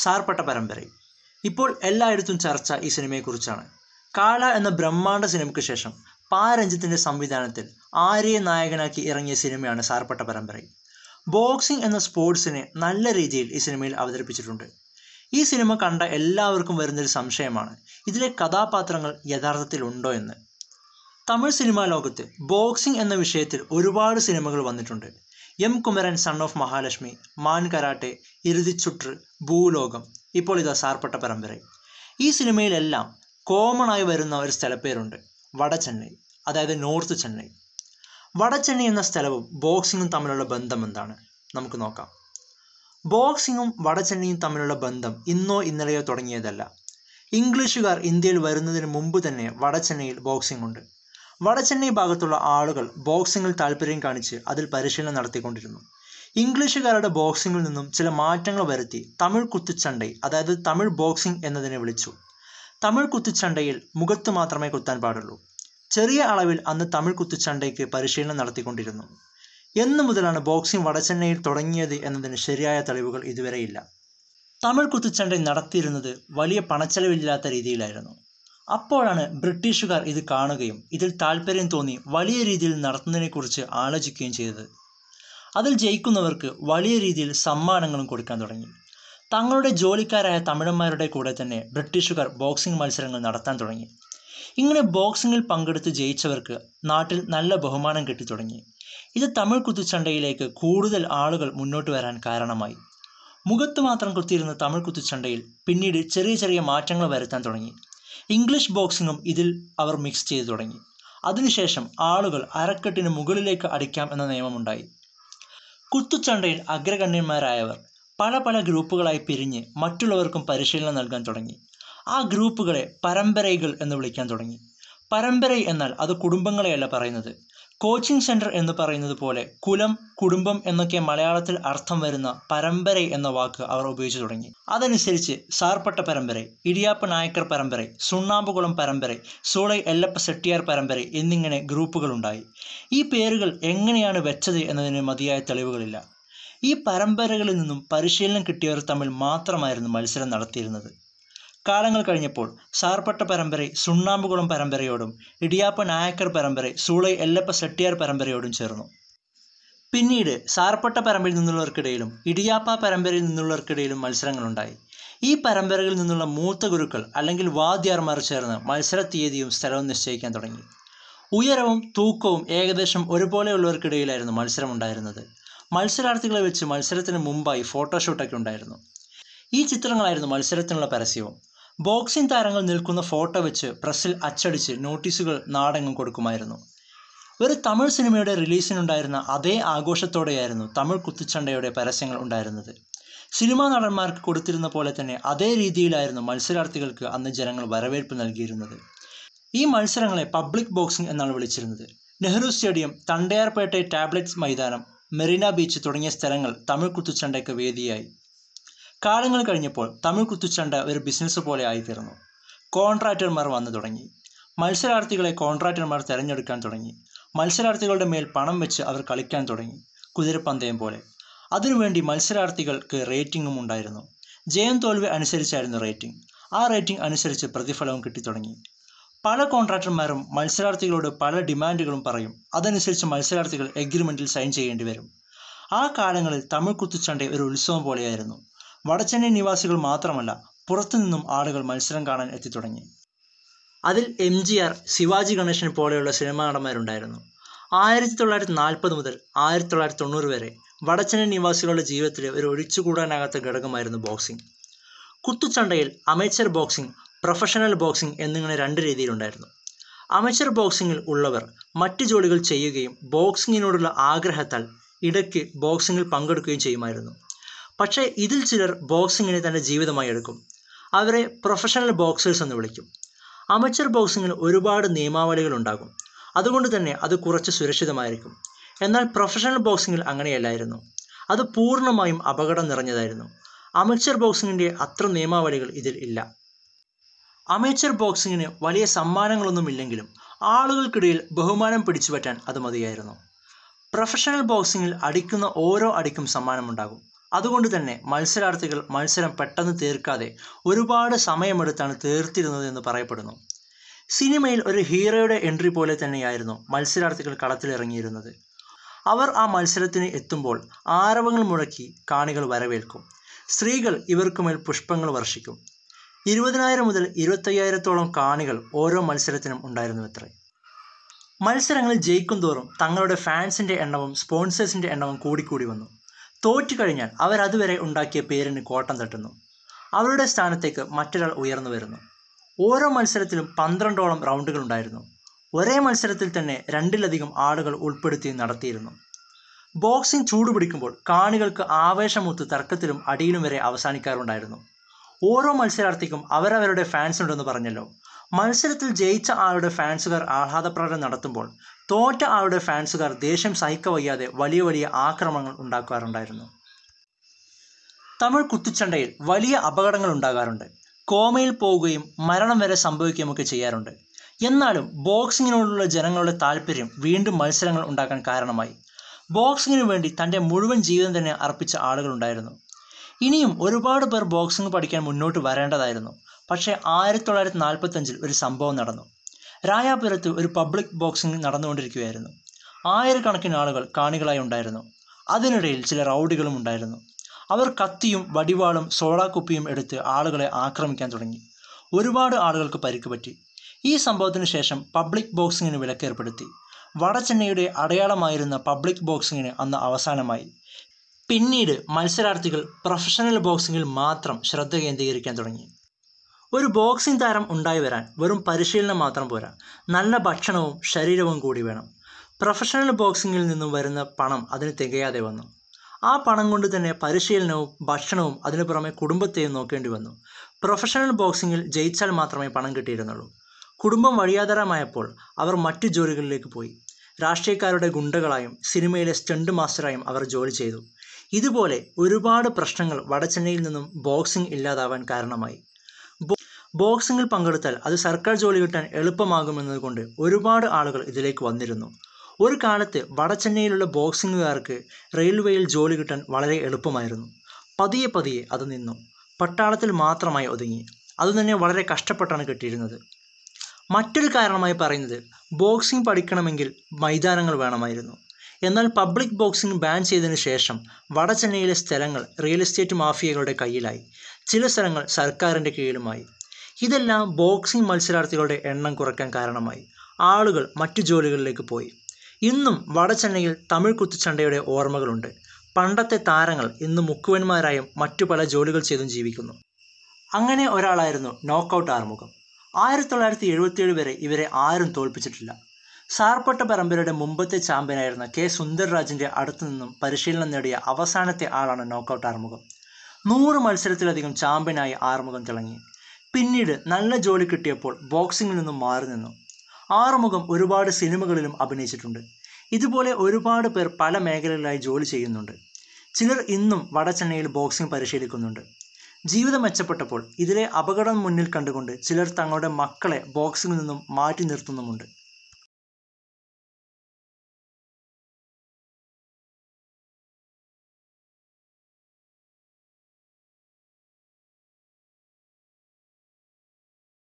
സാർപ്പെട്ട പരമ്പരയും ഇപ്പോൾ എല്ലായിടത്തും ചർച്ച ഈ സിനിമയെക്കുറിച്ചാണ് കാള എന്ന ബ്രഹ്മാണ്ഡ സിനിമയ്ക്ക് ശേഷം പാരഞ്ജിത്തിൻ്റെ സംവിധാനത്തിൽ ആര്യ നായകനാക്കി ഇറങ്ങിയ സിനിമയാണ് സാർപ്പെട്ട പരമ്പരയും ബോക്സിംഗ് എന്ന സ്പോർട്സിനെ നല്ല രീതിയിൽ ഈ സിനിമയിൽ അവതരിപ്പിച്ചിട്ടുണ്ട് ഈ സിനിമ കണ്ട എല്ലാവർക്കും വരുന്നൊരു സംശയമാണ് ഇതിലെ കഥാപാത്രങ്ങൾ യഥാർത്ഥത്തിൽ ഉണ്ടോ എന്ന് തമിഴ് സിനിമാ ലോകത്ത് ബോക്സിംഗ് എന്ന വിഷയത്തിൽ ഒരുപാട് സിനിമകൾ വന്നിട്ടുണ്ട് M Kumaran son of Mahalakshmi Maan karate Irudhi Suttru Bhooloham ഇപ്പോൾ ഇതാ സാർപ്പെട്ട പരമ്പര ഈ സിനിമയിലെല്ലാം കോമൺ ആയി വരുന്ന ഒരു സ്ഥലപ്പേരുണ്ട് വടചെന്നൈ അതായത് നോർത്ത് ചെന്നൈ വടചെന്നൈ എന്ന സ്ഥലവും ബോക്സിങ്ങും തമ്മിലുള്ള ബന്ധം എന്താണ് നമുക്ക് നോക്കാം ബോക്സിങ്ങും വടചെന്നൈയും തമ്മിലുള്ള ബന്ധം ഇന്നോ ഇന്നലെയോ തുടങ്ങിയതല്ല ഇംഗ്ലീഷുകാർ ഇന്ത്യയിൽ വരുന്നതിന് മുമ്പ് തന്നെ വടചെന്നൈയിൽ ബോക്സിംഗ് ഉണ്ട് വടചെന്നൈ ഭാഗത്തുള്ള ആളുകൾ ബോക്സിങ്ങിൽ താല്പര്യം കാണിച്ച് അതിൽ പരിശീലനം നടത്തിക്കൊണ്ടിരുന്നു ഇംഗ്ലീഷുകാരുടെ ബോക്സിങ്ങിൽ നിന്നും ചില മാറ്റങ്ങൾ വരുത്തി തമിഴ് കുത്തുച്ചണ്ടൈ അതായത് തമിഴ് ബോക്സിംഗ് എന്നതിനെ വിളിച്ചു തമിഴ് കുത്തുച്ചണ്ടയിൽ മുഖത്ത് മാത്രമേ കുത്താൻ പാടുള്ളൂ ചെറിയ അളവിൽ അന്ന് തമിഴ് കുത്തുച്ചണ്ടയ്ക്ക് പരിശീലനം നടത്തിക്കൊണ്ടിരുന്നു എന്നു മുതലാണ് ബോക്സിംഗ് വടചെന്നൈയിൽ തുടങ്ങിയത് എന്നതിന് ശരിയായ തെളിവുകൾ ഇതുവരെയില്ല തമിഴ് കുത്തുച്ചണ്ടൈ നടത്തിയിരുന്നത് വലിയ പണച്ചെലവില്ലാത്ത രീതിയിലായിരുന്നു അപ്പോഴാണ് ബ്രിട്ടീഷുകാർ ഇത് കാണുകയും ഇതിൽ താല്പര്യം തോന്നി വലിയ രീതിയിൽ നടത്തുന്നതിനെക്കുറിച്ച് ആലോചിക്കുകയും ചെയ്തത് അതിൽ ജയിക്കുന്നവർക്ക് വലിയ രീതിയിൽ സമ്മാനങ്ങളും കൊടുക്കാൻ തുടങ്ങി തങ്ങളുടെ ജോലിക്കാരായ തമിഴന്മാരുടെ കൂടെ തന്നെ ബ്രിട്ടീഷുകാർ ബോക്സിംഗ് മത്സരങ്ങൾ നടത്താൻ തുടങ്ങി ഇങ്ങനെ ബോക്സിങ്ങിൽ പങ്കെടുത്ത് ജയിച്ചവർക്ക് നാട്ടിൽ നല്ല ബഹുമാനം കിട്ടി തുടങ്ങി ഇത് തമിഴ് കുത്തുച്ചണ്ടയിലേക്ക് കൂടുതൽ ആളുകൾ മുന്നോട്ട് വരാൻ കാരണമായി മുഖത്ത് മാത്രം കുത്തിയിരുന്ന തമിഴ് കുത്തുച്ചണ്ടയിൽ പിന്നീട് ചെറിയ ചെറിയ മാറ്റങ്ങൾ വരുത്താൻ തുടങ്ങി ഇംഗ്ലീഷ് ബോക്സിങ്ങും ഇതിൽ അവർ മിക്സ് ചെയ്തു തുടങ്ങി അതിനുശേഷം ആളുകൾ അരക്കെട്ടിന് മുകളിലേക്ക് അടിക്കാം എന്ന നിയമമുണ്ടായി കുത്തുച്ചണ്ടയിൽ അഗ്രഗണ്യന്മാരായവർ പല പല ഗ്രൂപ്പുകളായി പിരിഞ്ഞ് മറ്റുള്ളവർക്കും പരിശീലനം നൽകാൻ തുടങ്ങി ആ ഗ്രൂപ്പുകളെ പരമ്പരകൾ എന്ന് വിളിക്കാൻ തുടങ്ങി പരമ്പര എന്നാൽ അത് കുടുംബങ്ങളെയല്ല പറയുന്നത് കോച്ചിങ് സെൻറ്റർ എന്ന് പറയുന്നത് പോലെ കുലം കുടുംബം എന്നൊക്കെ മലയാളത്തിൽ അർത്ഥം വരുന്ന പരമ്പര എന്ന വാക്ക് അവർ ഉപയോഗിച്ചു തുടങ്ങി അതനുസരിച്ച് സാർപ്പട്ട പരമ്പര ഇടിയാപ്പ നായക്കർ പരമ്പര സുണ്ണാമ്പുകുളം പരമ്പര സൂളൈ എല്ലപ്പ സെട്ടിയാർ പരമ്പര എന്നിങ്ങനെ ഗ്രൂപ്പുകളുണ്ടായി ഈ പേരുകൾ എങ്ങനെയാണ് വെച്ചത് എന്നതിന് മതിയായ തെളിവുകളില്ല ഈ പരമ്പരകളിൽ നിന്നും പരിശീലനം കിട്ടിയവർ തമ്മിൽ മാത്രമായിരുന്നു മത്സരം നടത്തിയിരുന്നത് കാലങ്ങൾ കഴിഞ്ഞപ്പോൾ സാർപ്പട്ട പരമ്പര സുണ്ണാമ്പുകുളം പരമ്പരയോടും ഇടിയാപ്പ നായക്കർ പരമ്പര സൂളൈ എല്ലപ്പ സെട്ടിയാർ പരമ്പരയോടും ചേർന്നു പിന്നീട് സാർപ്പട്ട പരമ്പരയിൽ നിന്നുള്ളവർക്കിടയിലും ഇടിയാപ്പ പരമ്പരയിൽ നിന്നുള്ളവർക്കിടയിലും മത്സരങ്ങളുണ്ടായി ഈ പരമ്പരകളിൽ നിന്നുള്ള മൂത്ത ഗുരുക്കൾ അല്ലെങ്കിൽ വാദ്യാർമാർ ചേർന്ന് മത്സര തീയതിയും സ്ഥലവും നിശ്ചയിക്കാൻ തുടങ്ങി ഉയരവും തൂക്കവും ഏകദേശം ഒരുപോലെയുള്ളവർക്കിടയിലായിരുന്നു മത്സരമുണ്ടായിരുന്നത് മത്സരാർത്ഥികളെ വെച്ച് മത്സരത്തിന് മുമ്പായി ഫോട്ടോഷൂട്ടൊക്കെ ഉണ്ടായിരുന്നു ഈ ചിത്രങ്ങളായിരുന്നു മത്സരത്തിനുള്ള പരസ്യവും ബോക്സിംഗ് താരങ്ങൾ നിൽക്കുന്ന ഫോട്ടോ വെച്ച് പ്രസ്സിൽ അച്ചടിച്ച് നോട്ടീസുകൾ നാടെങ്ങും കൊടുക്കുമായിരുന്നു ഒരു തമിഴ് സിനിമയുടെ റിലീസിനുണ്ടായിരുന്ന അതേ ആഘോഷത്തോടെയായിരുന്നു തമിഴ് കുത്തിച്ചണ്ടയുടെ പരസ്യങ്ങൾ ഉണ്ടായിരുന്നത് സിനിമാ നടന്മാർക്ക് കൊടുത്തിരുന്ന പോലെ തന്നെ അതേ രീതിയിലായിരുന്നു മത്സരാർത്ഥികൾക്ക് അന്ന് ജനങ്ങൾ വരവേൽപ്പ് നൽകിയിരുന്നത് ഈ മത്സരങ്ങളെ പബ്ലിക് ബോക്സിംഗ് എന്നാണ് വിളിച്ചിരുന്നത് നെഹ്റു സ്റ്റേഡിയം തണ്ടയാർപേട്ടെ ടാബ്ലറ്റ്സ് മൈതാനം മെറീന ബീച്ച് തുടങ്ങിയ സ്ഥലങ്ങൾ തമിഴ് കുത്തുച്ചണ്ടയ്ക്ക് വേദിയായി കാലങ്ങൾ കഴിഞ്ഞപ്പോൾ തമിഴ് കുത്തുച്ചണ്ട ഒരു ബിസിനസ് പോലെ ആയിത്തീർന്നു കോൺട്രാക്ടർമാർ വന്നു തുടങ്ങി മത്സരാർത്ഥികളെ കോൺട്രാക്ടർമാർ തിരഞ്ഞെടുക്കാൻ തുടങ്ങി മത്സരാർത്ഥികളുടെ മേൽ പണം വെച്ച് അവർ കളിക്കാൻ തുടങ്ങി കുതിരപ്പന്തയം പോലെ അതിനുവേണ്ടി മത്സരാർത്ഥികൾക്ക് റേറ്റിംഗും ഉണ്ടായിരുന്നു ജയം തോൽവി അനുസരിച്ചായിരുന്നു റേറ്റിംഗ് ആ റേറ്റിംഗ് അനുസരിച്ച് പ്രതിഫലവും കിട്ടിത്തുടങ്ങി പല കോൺട്രാക്ടർമാരും മത്സരാർത്ഥികളോട് പല ഡിമാൻഡുകളും പറയും അതനുസരിച്ച് മത്സരാർത്ഥികൾ എഗ്രിമെൻറ്റിൽ സൈൻ ചെയ്യേണ്ടി വരും ആ കാലങ്ങളിൽ തമിഴ് കുത്തുച്ചണ്ട ഒരു ഉത്സവം പോലെയായിരുന്നു വടച്ചെന്നൈ നിവാസികൾ മാത്രമല്ല പുറത്തുനിന്നും ആളുകൾ മത്സരം കാണാൻ എത്തിത്തുടങ്ങി അതിൽ M G R Sivaji Ganesan പോലെയുള്ള സിനിമാ നടന്മാരുണ്ടായിരുന്നു ആയിരത്തി തൊള്ളായിരത്തി നാൽപ്പത് മുതൽ ആയിരത്തി തൊള്ളായിരത്തി തൊണ്ണൂറ് വരെ വടച്ചെന്നൈ നിവാസികളുടെ ജീവിതത്തിലെ ഒരു ഒഴിച്ചുകൂടാനാകാത്ത ഘടകമായിരുന്നു ബോക്സിംഗ് കുത്തുച്ചണ്ടയിൽ അമേച്ചർ ബോക്സിംഗ് പ്രൊഫഷണൽ ബോക്സിംഗ് എന്നിങ്ങനെ രണ്ട് രീതിയിലുണ്ടായിരുന്നു അമേച്ചർ ബോക്സിംഗിൽ ഉള്ളവർ മറ്റ് ജോലികൾ ചെയ്യുകയും ബോക്സിങ്ങിനോടുള്ള ആഗ്രഹത്താൽ ഇടയ്ക്ക് ബോക്സിങ്ങിൽ പങ്കെടുക്കുകയും ചെയ്യുമായിരുന്നു പക്ഷേ ഇതിൽ ചിലർ ബോക്സിങ്ങിനെ തൻ്റെ ജീവിതമായി എടുക്കും അവരെ പ്രൊഫഷണൽ ബോക്സേഴ്സ് എന്ന് വിളിക്കും അമച്ചർ ബോക്സിങ്ങിൽ ഒരുപാട് നിയമാവലികൾ ഉണ്ടാകും അതുകൊണ്ട് തന്നെ അത് കുറച്ച് സുരക്ഷിതമായിരിക്കും എന്നാൽ പ്രൊഫഷണൽ ബോക്സിങ്ങിൽ അങ്ങനെയല്ലായിരുന്നു അത് പൂർണ്ണമായും അപകടം നിറഞ്ഞതായിരുന്നു അമച്ചർ ബോക്സിങ്ങിൻ്റെ അത്ര നിയമാവലികൾ ഇതിൽ ഇല്ല അമേച്ചർ ബോക്സിങ്ങിന് വലിയ സമ്മാനങ്ങളൊന്നും ഇല്ലെങ്കിലും ആളുകൾക്കിടയിൽ ബഹുമാനം പിടിച്ചുപറ്റാൻ അത് മതിയായിരുന്നു പ്രൊഫഷണൽ ബോക്സിങ്ങിൽ അടിക്കുന്ന ഓരോ അടിക്കും സമ്മാനമുണ്ടാകും അതുകൊണ്ട് തന്നെ മത്സരാർത്ഥികൾ മത്സരം പെട്ടെന്ന് തീർക്കാതെ ഒരുപാട് സമയമെടുത്താണ് തീർത്തിരുന്നത് എന്ന് പറയപ്പെടുന്നു സിനിമയിൽ ഒരു ഹീറോയുടെ എൻട്രി പോലെ തന്നെയായിരുന്നു മത്സരാർത്ഥികൾ കളത്തിലിറങ്ങിയിരുന്നത് അവർ ആ മത്സരത്തിന് എത്തുമ്പോൾ ആരവങ്ങൾ മുഴക്കി കാണികൾ വരവേൽക്കും സ്ത്രീകൾ ഇവർക്കുമേൽ പുഷ്പങ്ങൾ വർഷിക്കും ഇരുപതിനായിരം മുതൽ ഇരുപത്തയ്യായിരത്തോളം കാണികൾ ഓരോ മത്സരത്തിനും ഉണ്ടായിരുന്നു അത്രേ മത്സരങ്ങൾ ജയിക്കും തോറും തങ്ങളുടെ ഫാൻസിൻ്റെ എണ്ണവും സ്പോൺസേഴ്സിൻ്റെ എണ്ണവും കൂടിക്കൂടി വന്നു തോറ്റു കഴിഞ്ഞാൽ അവരതുവരെ ഉണ്ടാക്കിയ പേരിന് കോട്ടം തട്ടുന്നു അവരുടെ സ്ഥാനത്തേക്ക് മറ്റൊരാൾ ഉയർന്നു വരുന്നു ഓരോ മത്സരത്തിലും പന്ത്രണ്ടോളം റൗണ്ടുകൾ ഉണ്ടായിരുന്നു ഒരേ മത്സരത്തിൽ തന്നെ രണ്ടിലധികം ആളുകൾ ഉൾപ്പെടുത്തി നടത്തിയിരുന്നു ബോക്സിംഗ് ചൂടുപിടിക്കുമ്പോൾ കാണികൾക്ക് ആവേശമൊത്ത് തർക്കത്തിലും അടിയിലും വരെ അവസാനിക്കാറുണ്ടായിരുന്നു ഓരോ മത്സരാർത്ഥിക്കും അവരവരുടെ ഫാൻസ് ഉണ്ടെന്ന് പറഞ്ഞല്ലോ മത്സരത്തിൽ ജയിച്ച ആളുടെ ഫാൻസുകാർ ആഹ്ലാദപ്രകടനം നടത്തുമ്പോൾ തോറ്റ ആളുടെ ഫാൻസുകാർ ദേഷ്യം സഹിക്കവയ്യാതെ വലിയ വലിയ ആക്രമണങ്ങൾ ഉണ്ടാക്കാറുണ്ടായിരുന്നു തമിഴ് കുത്തിച്ചണ്ടയിൽ വലിയ അപകടങ്ങൾ ഉണ്ടാകാറുണ്ട് കോമയിൽ പോവുകയും മരണം വരെ സംഭവിക്കുകയുമൊക്കെ ചെയ്യാറുണ്ട് എന്നാലും ബോക്സിങ്ങിനോടുള്ള ജനങ്ങളുടെ താല്പര്യം വീണ്ടും മത്സരങ്ങൾ ഉണ്ടാക്കാൻ കാരണമായി ബോക്സിങ്ങിന് വേണ്ടി തൻ്റെ മുഴുവൻ ജീവിതം തന്നെ അർപ്പിച്ച ആളുകളുണ്ടായിരുന്നു ഇനിയും ഒരുപാട് പേർ ബോക്സിംഗ് പഠിക്കാൻ മുന്നോട്ട് വരേണ്ടതായിരുന്നു പക്ഷേ ആയിരത്തി തൊള്ളായിരത്തി അഞ്ചിൽ ഒരു സംഭവം നടന്നു രായാപുരത്ത് ഒരു പബ്ലിക് ബോക്സിംഗ് നടന്നുകൊണ്ടിരിക്കുകയായിരുന്നു ആയിരക്കണക്കിന് ആളുകൾ കാണികളായി ഉണ്ടായിരുന്നു അതിനിടയിൽ ചില റൗഡികളും ഉണ്ടായിരുന്നു അവർ കത്തിയും വടിവാളും സോളാ കുപ്പിയും എടുത്ത് ആളുകളെ ആക്രമിക്കാൻ തുടങ്ങി ഒരുപാട് ആളുകൾക്ക് പരിക്ക് പറ്റി ഈ സംഭവത്തിന് ശേഷം പബ്ലിക് ബോക്സിങ്ങിന് വിലക്കേർപ്പെടുത്തി വടച്ചെന്നൈയുടെ അടയാളമായിരുന്ന പബ്ലിക് ബോക്സിങ്ങിന് അന്ന് അവസാനമായി പിന്നീട് മത്സരാർത്ഥികൾ പ്രൊഫഷണൽ ബോക്സിങ്ങിൽ മാത്രം ശ്രദ്ധ കേന്ദ്രീകരിക്കാൻ തുടങ്ങി ഒരു ബോക്സിംഗ് താരം ഉണ്ടായി വരാൻ വെറും പരിശീലനം മാത്രം പോരാ നല്ല ഭക്ഷണവും ശരീരവും കൂടി വേണം പ്രൊഫഷണൽ ബോക്സിങ്ങിൽ നിന്നും വരുന്ന പണം അതിന് തികയാതെ വന്നു ആ പണം കൊണ്ട് തന്നെ പരിശീലനവും ഭക്ഷണവും അതിനു പുറമെ കുടുംബത്തെയും നോക്കേണ്ടി വന്നു പ്രൊഫഷണൽ ബോക്സിങ്ങിൽ ജയിച്ചാൽ മാത്രമേ പണം കിട്ടിയിരുന്നുള്ളൂ കുടുംബം വഴിയാതരമായപ്പോൾ അവർ മറ്റു ജോലികളിലേക്ക് പോയി രാഷ്ട്രീയക്കാരുടെ ഗുണ്ടകളായും സിനിമയിലെ സ്റ്റണ്ട് മാസ്റ്ററായും അവർ ജോലി ചെയ്തു ഇതുപോലെ ഒരുപാട് പ്രശ്നങ്ങൾ വടച്ചെന്നൈയിൽ നിന്നും ബോക്സിംഗ് ഇല്ലാതാവാൻ കാരണമായി ബോക്സിങ്ങിൽ പങ്കെടുത്താൽ അത് സർക്കാർ ജോലി കിട്ടാൻ എളുപ്പമാകുമെന്നതുകൊണ്ട് ഒരുപാട് ആളുകൾ ഇതിലേക്ക് വന്നിരുന്നു ഒരു കാലത്ത് വടച്ചെന്നൈയിലുള്ള ബോക്സിങ്ങുകാർക്ക് റെയിൽവേയിൽ ജോലി കിട്ടാൻ വളരെ എളുപ്പമായിരുന്നു പതിയെ പതിയെ അത് നിന്നു പട്ടാളത്തിൽ മാത്രമായി ഒതുങ്ങി അതുതന്നെ വളരെ കഷ്ടപ്പെട്ടാണ് കിട്ടിയിരുന്നത് മറ്റൊരു കാരണമായി പറയുന്നത് ബോക്സിംഗ് പഠിക്കണമെങ്കിൽ മൈതാനങ്ങൾ വേണമായിരുന്നു എന്നാൽ പബ്ലിക് ബോക്സിംഗ് ബാൻ ചെയ്തതിനു ശേഷം ചെന്നൈയിലെ സ്ഥലങ്ങൾ റിയൽ എസ്റ്റേറ്റ് മാഫിയകളുടെ കയ്യിലായി ചില സ്ഥലങ്ങൾ സർക്കാരിൻ്റെ കീഴിലുമായി ഇതെല്ലാം ബോക്സിംഗ് മത്സരാർത്ഥികളുടെ എണ്ണം കുറയ്ക്കാൻ കാരണമായി ആളുകൾ മറ്റു ജോലികളിലേക്ക് പോയി ഇന്നും വടച്ചെന്നൈയിൽ തമിഴ് കുത്തിച്ചണ്ടയുടെ ഓർമ്മകളുണ്ട് പണ്ടത്തെ താരങ്ങൾ ഇന്ന് മുക്കുവന്മാരായും മറ്റു പല ജോലികൾ ചെയ്തും ജീവിക്കുന്നു അങ്ങനെ ഒരാളായിരുന്നു നോക്കൗട്ട് ആറുമുഖം ആയിരത്തി തൊള്ളായിരത്തി എഴുപത്തിയേഴ് വരെ ഇവരെ ആരും തോൽപ്പിച്ചിട്ടില്ല സാർപ്പട്ട പരമ്പരയുടെ മുമ്പത്തെ ചാമ്പ്യനായിരുന്ന കെ സുന്ദർരാജിൻ്റെ അടുത്തു നിന്നും പരിശീലനം നേടിയ അവസാനത്തെ ആളാണ് നോക്കൗട്ട് ആറുമുഖം നൂറ് മത്സരത്തിലധികം ചാമ്പ്യനായി ആറുമുഖം തിളങ്ങി പിന്നീട് നല്ല ജോലി കിട്ടിയപ്പോൾ ബോക്സിങ്ങിൽ നിന്നും മാറി നിന്നു ആറുമുഖം ഒരുപാട് സിനിമകളിലും അഭിനയിച്ചിട്ടുണ്ട് ഇതുപോലെ ഒരുപാട് പേർ പല മേഖലകളിലായി ജോലി ചെയ്യുന്നുണ്ട് ചിലർ ഇന്നും വടച്ചെന്നൈയിൽ ബോക്സിംഗ് പരിശീലിക്കുന്നുണ്ട് ജീവിതം മെച്ചപ്പെട്ടപ്പോൾ ഇതിലെ അപകടം മുന്നിൽ കണ്ടുകൊണ്ട് ചിലർ തങ്ങളുടെ മക്കളെ ബോക്സിംഗിൽ നിന്നും മാറ്റി നിർത്തുന്നുമുണ്ട്